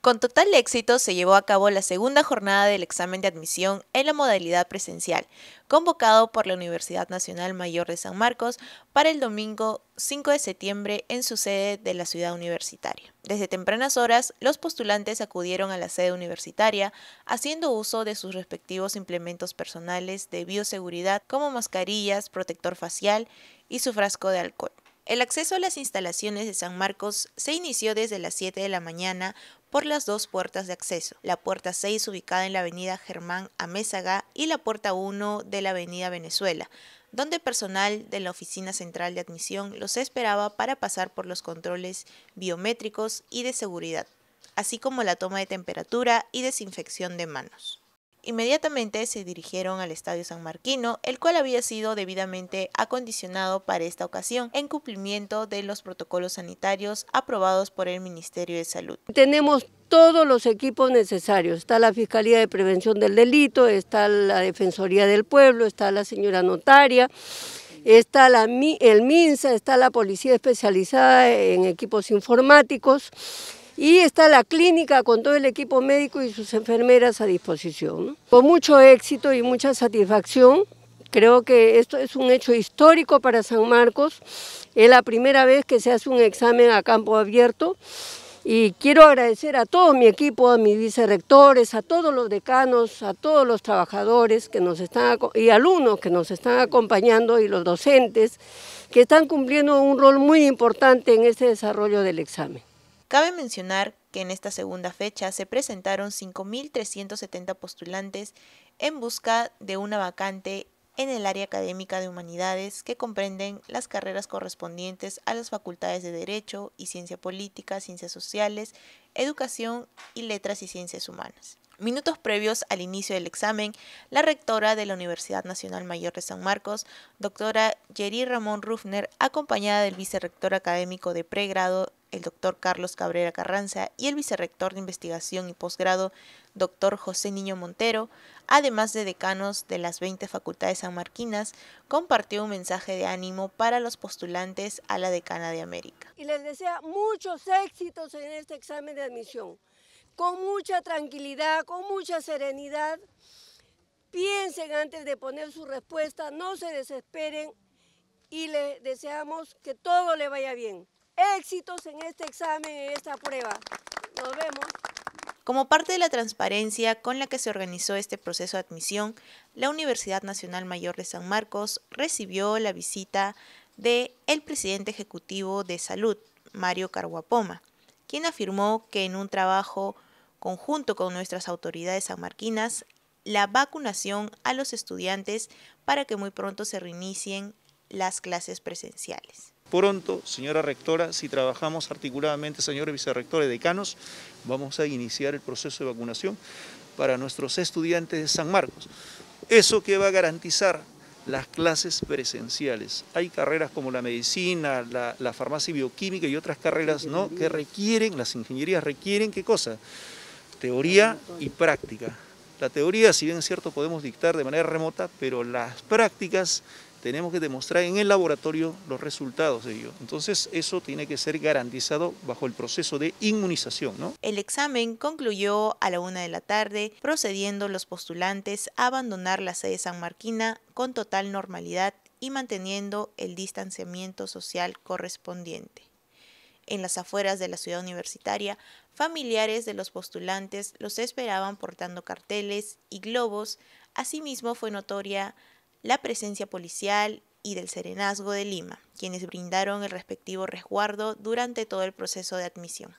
Con total éxito se llevó a cabo la segunda jornada del examen de admisión en la modalidad presencial, convocado por la Universidad Nacional Mayor de San Marcos para el domingo 5 de septiembre en su sede de la ciudad universitaria. Desde tempranas horas, los postulantes acudieron a la sede universitaria haciendo uso de sus respectivos implementos personales de bioseguridad como mascarillas, protector facial y su frasco de alcohol. El acceso a las instalaciones de San Marcos se inició desde las 7 de la mañana por las dos puertas de acceso, la puerta 6 ubicada en la avenida Germán Amézaga y la puerta 1 de la avenida Venezuela, donde personal de la Oficina Central de Admisión los esperaba para pasar por los controles biométricos y de seguridad, así como la toma de temperatura y desinfección de manos. Inmediatamente se dirigieron al Estadio San Marquino, el cual había sido debidamente acondicionado para esta ocasión en cumplimiento de los protocolos sanitarios aprobados por el Ministerio de Salud. Tenemos todos los equipos necesarios. Está la Fiscalía de Prevención del Delito, está la Defensoría del Pueblo, está la señora notaria, está la, el MINSA, está la Policía Especializada en Equipos Informáticos y está la clínica con todo el equipo médico y sus enfermeras a disposición. Con mucho éxito y mucha satisfacción, creo que esto es un hecho histórico para San Marcos, es la primera vez que se hace un examen a campo abierto y quiero agradecer a todo mi equipo, a mis vicerrectores, a todos los decanos, a todos los trabajadores que nos están, y alumnos que nos están acompañando y los docentes que están cumpliendo un rol muy importante en este desarrollo del examen. Cabe mencionar que en esta segunda fecha se presentaron 5.370 postulantes en busca de una vacante en el área académica de humanidades que comprenden las carreras correspondientes a las facultades de Derecho y Ciencia Política, Ciencias Sociales, Educación y Letras y Ciencias Humanas. Minutos previos al inicio del examen, la rectora de la Universidad Nacional Mayor de San Marcos, doctora Jerry Ramón Rufner, acompañada del vicerrector académico de pregrado el doctor Carlos Cabrera Carranza y el vicerrector de investigación y posgrado, doctor José Niño Montero, además de decanos de las 20 facultades sanmarquinas, compartió un mensaje de ánimo para los postulantes a la decana de América. Y les desea muchos éxitos en este examen de admisión, con mucha tranquilidad, con mucha serenidad. Piensen antes de poner su respuesta, no se desesperen y les deseamos que todo le vaya bien éxitos en este examen, en esta prueba. Nos vemos. Como parte de la transparencia con la que se organizó este proceso de admisión, la Universidad Nacional Mayor de San Marcos recibió la visita de el presidente ejecutivo de Salud, Mario Carguapoma, quien afirmó que en un trabajo conjunto con nuestras autoridades sanmarquinas, la vacunación a los estudiantes para que muy pronto se reinicien las clases presenciales. Pronto, señora rectora, si trabajamos articuladamente, señores vicerrectores, decanos, vamos a iniciar el proceso de vacunación para nuestros estudiantes de San Marcos. Eso que va a garantizar las clases presenciales. Hay carreras como la medicina, la, farmacia y bioquímica y otras carreras ¿no? que requieren, las ingenierías requieren, ¿qué cosa? Teoría y práctica. La teoría, si bien es cierto, podemos dictar de manera remota, pero las prácticas tenemos que demostrar en el laboratorio los resultados de ello. Entonces eso tiene que ser garantizado bajo el proceso de inmunización. El examen concluyó a la una de la tarde, procediendo los postulantes a abandonar la sede San Marquina con total normalidad y manteniendo el distanciamiento social correspondiente. En las afueras de la ciudad universitaria, familiares de los postulantes los esperaban portando carteles y globos. Asimismo fue notoria la presencia policial y del Serenazgo de Lima, quienes brindaron el respectivo resguardo durante todo el proceso de admisión.